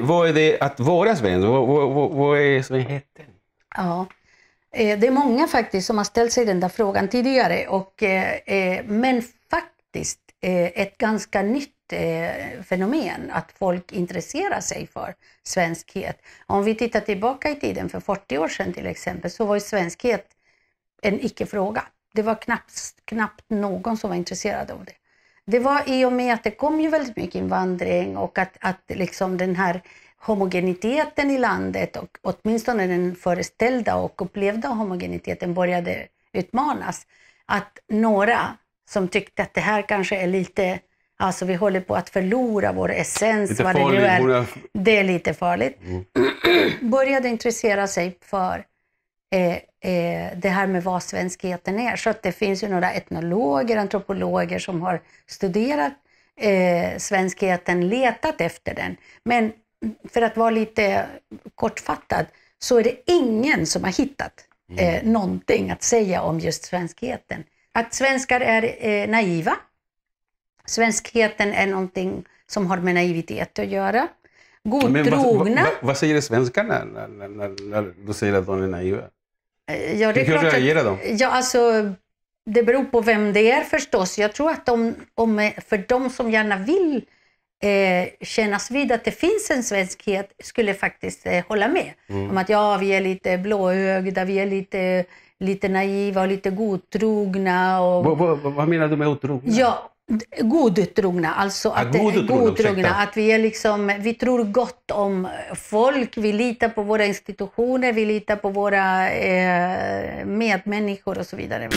Vad är det att vara svensk? Vad, vad, vad är svenskheten? Ja, eh, det är många faktiskt som har ställt sig den där frågan tidigare. Och, eh, eh, men faktiskt ett ganska nytt fenomen att folk intresserar sig för svenskhet. Om vi tittar tillbaka i tiden, för 40 år sedan till exempel, så var ju svenskhet en icke-fråga. Det var knappt, knappt någon som var intresserad av det det var i och med att det kom ju väldigt mycket invandring och att, att liksom den här homogeniteten i landet, och åtminstone den föreställda och upplevda homogeniteten, började utmanas. Att några som tyckte att det här kanske är lite, alltså vi håller på att förlora vår essens, lite vad det nu är, det är lite farligt, mm. började intressera sig för eh, eh, det här med vad svenskheten är. Så att det finns ju några etnologer, antropologer som har studerat eh, svenskheten, letat efter den. Men för att vara lite kortfattad så är det ingen som har hittat eh, mm. någonting att säga om just svenskheten. Att svenskar är eh, naiva. Svenskheten är någonting som har med naivitet att göra godtrogna. Men vad, vad, vad säger svenskarna när, när, när, när, du säger att de är naiva? Eh, ja, det är Hur reagerar de? Ja, alltså, det beror på vem det är förstås. Jag tror att de, om, för de som gärna vill eh, kännas vid att det finns en svenskhet skulle faktiskt eh, hålla med. Mm. Om att ja, vi är lite blåögda, vi är lite, lite naiva och lite godtrogna. Och... Va, va, vad menar du med otrogna? Ja, godtrogna, alltså att, ja, godtrogna, godtrogna att vi, är liksom, vi tror gott om folk, vi litar på våra institutioner, vi litar på våra eh, medmänniskor och så vidare.